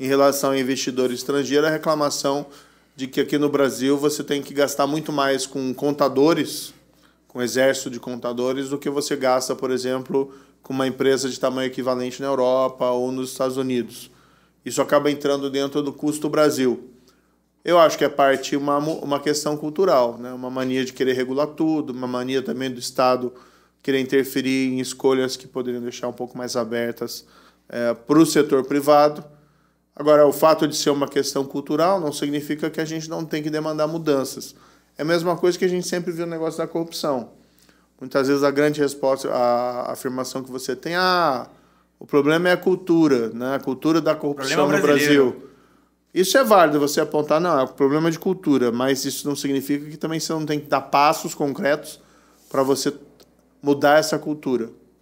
em relação a investidor estrangeiro, a reclamação de que aqui no Brasil você tem que gastar muito mais com contadores, com exército de contadores, do que você gasta, por exemplo, com uma empresa de tamanho equivalente na Europa ou nos Estados Unidos. Isso acaba entrando dentro do custo Brasil. Eu acho que é parte uma, uma questão cultural, né? uma mania de querer regular tudo, uma mania também do Estado querer interferir em escolhas que poderiam deixar um pouco mais abertas é, eh, para o setor privado. Agora, o fato de ser uma questão cultural não significa que a gente não tem que demandar mudanças. É a mesma coisa que a gente sempre viu no negócio da corrupção. Muitas vezes a grande resposta, a afirmação que você tem, ah, o problema é a cultura, né? a cultura da corrupção no Brasil. Isso é válido você apontar, não, é um problema de cultura, mas isso não significa que também você não tem que dar passos concretos para você mudar essa cultura.